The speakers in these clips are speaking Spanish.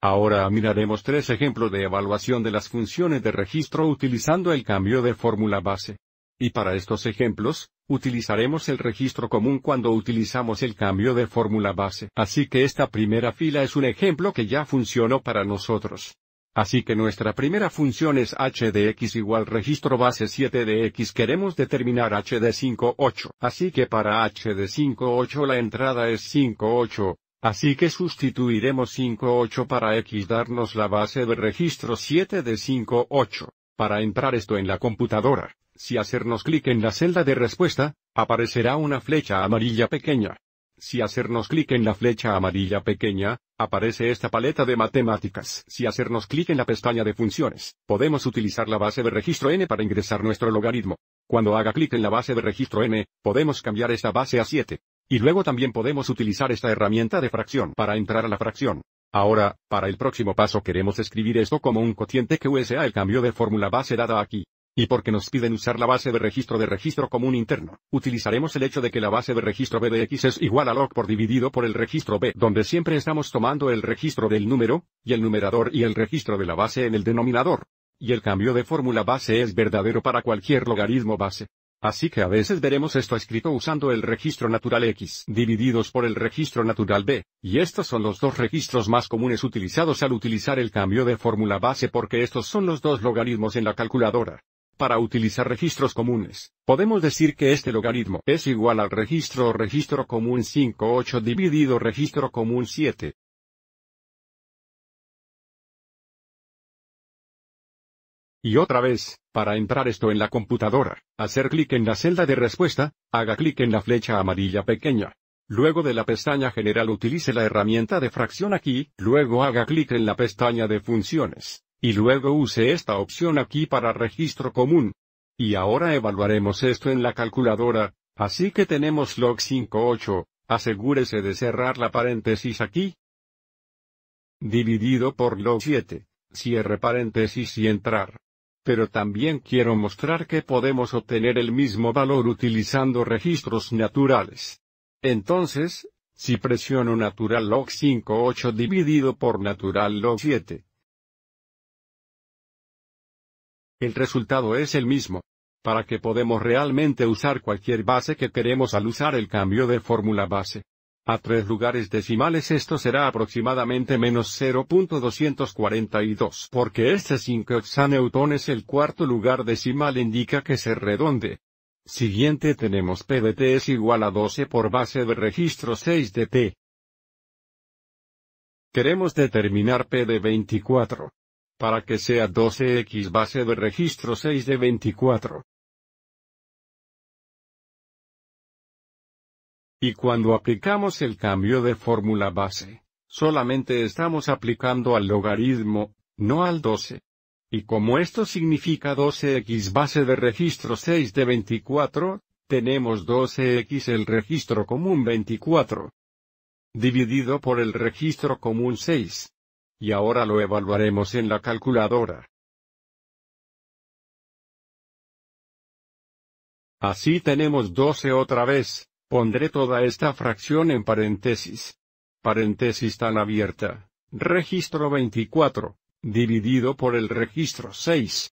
Ahora miraremos tres ejemplos de evaluación de las funciones de registro utilizando el cambio de fórmula base. Y para estos ejemplos, utilizaremos el registro común cuando utilizamos el cambio de fórmula base. Así que esta primera fila es un ejemplo que ya funcionó para nosotros. Así que nuestra primera función es h de x igual registro base 7 de x. Queremos determinar h de 5,8. Así que para h de 5,8 la entrada es 5,8, Así que sustituiremos 58 para x darnos la base de registro 7 de 58. Para entrar esto en la computadora, si hacernos clic en la celda de respuesta, aparecerá una flecha amarilla pequeña. Si hacernos clic en la flecha amarilla pequeña, aparece esta paleta de matemáticas. Si hacernos clic en la pestaña de funciones, podemos utilizar la base de registro n para ingresar nuestro logaritmo. Cuando haga clic en la base de registro n, podemos cambiar esta base a 7. Y luego también podemos utilizar esta herramienta de fracción para entrar a la fracción. Ahora, para el próximo paso queremos escribir esto como un cociente que usa el cambio de fórmula base dada aquí. Y porque nos piden usar la base de registro de registro común interno, utilizaremos el hecho de que la base de registro B de X es igual a log por dividido por el registro B, donde siempre estamos tomando el registro del número, y el numerador y el registro de la base en el denominador. Y el cambio de fórmula base es verdadero para cualquier logaritmo base. Así que a veces veremos esto escrito usando el registro natural X divididos por el registro natural B, y estos son los dos registros más comunes utilizados al utilizar el cambio de fórmula base porque estos son los dos logaritmos en la calculadora. Para utilizar registros comunes, podemos decir que este logaritmo es igual al registro registro común 5-8 dividido registro común 7, Y otra vez, para entrar esto en la computadora, hacer clic en la celda de respuesta, haga clic en la flecha amarilla pequeña. Luego de la pestaña general utilice la herramienta de fracción aquí, luego haga clic en la pestaña de funciones, y luego use esta opción aquí para registro común. Y ahora evaluaremos esto en la calculadora, así que tenemos log 58, asegúrese de cerrar la paréntesis aquí, dividido por log 7, cierre paréntesis y entrar pero también quiero mostrar que podemos obtener el mismo valor utilizando registros naturales. Entonces, si presiono natural log 58 dividido por natural log 7, el resultado es el mismo. Para que podemos realmente usar cualquier base que queremos al usar el cambio de fórmula base. A tres lugares decimales esto será aproximadamente menos 0.242 porque este 5 hexaneutón es el cuarto lugar decimal indica que se redonde. Siguiente tenemos T es igual a 12 por base de registro 6 de T. Queremos determinar P de 24. Para que sea 12X base de registro 6 de 24. Y cuando aplicamos el cambio de fórmula base, solamente estamos aplicando al logaritmo, no al 12. Y como esto significa 12x base de registro 6 de 24, tenemos 12x el registro común 24. Dividido por el registro común 6. Y ahora lo evaluaremos en la calculadora. Así tenemos 12 otra vez, Pondré toda esta fracción en paréntesis. Paréntesis tan abierta. Registro 24, dividido por el registro 6.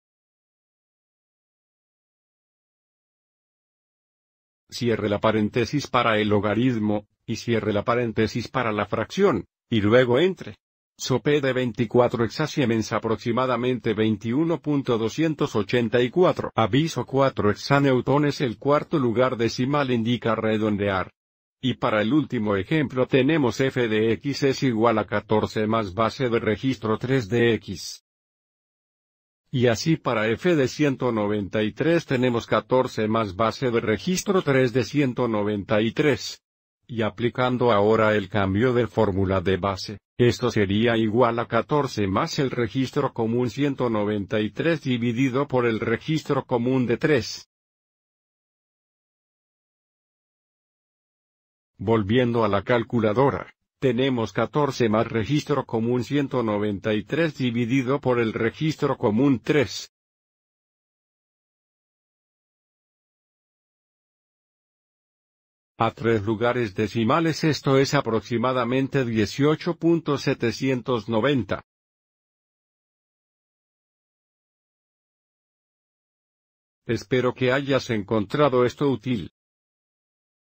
Cierre la paréntesis para el logaritmo, y cierre la paréntesis para la fracción, y luego entre. P de 24 siemens aproximadamente 21.284. Aviso 4 hexaneutones el cuarto lugar decimal indica redondear. Y para el último ejemplo tenemos f de x es igual a 14 más base de registro 3 de x. Y así para f de 193 tenemos 14 más base de registro 3 de 193. Y aplicando ahora el cambio de fórmula de base, esto sería igual a 14 más el registro común 193 dividido por el registro común de 3. Volviendo a la calculadora, tenemos 14 más registro común 193 dividido por el registro común 3. A tres lugares decimales esto es aproximadamente 18.790. Espero que hayas encontrado esto útil.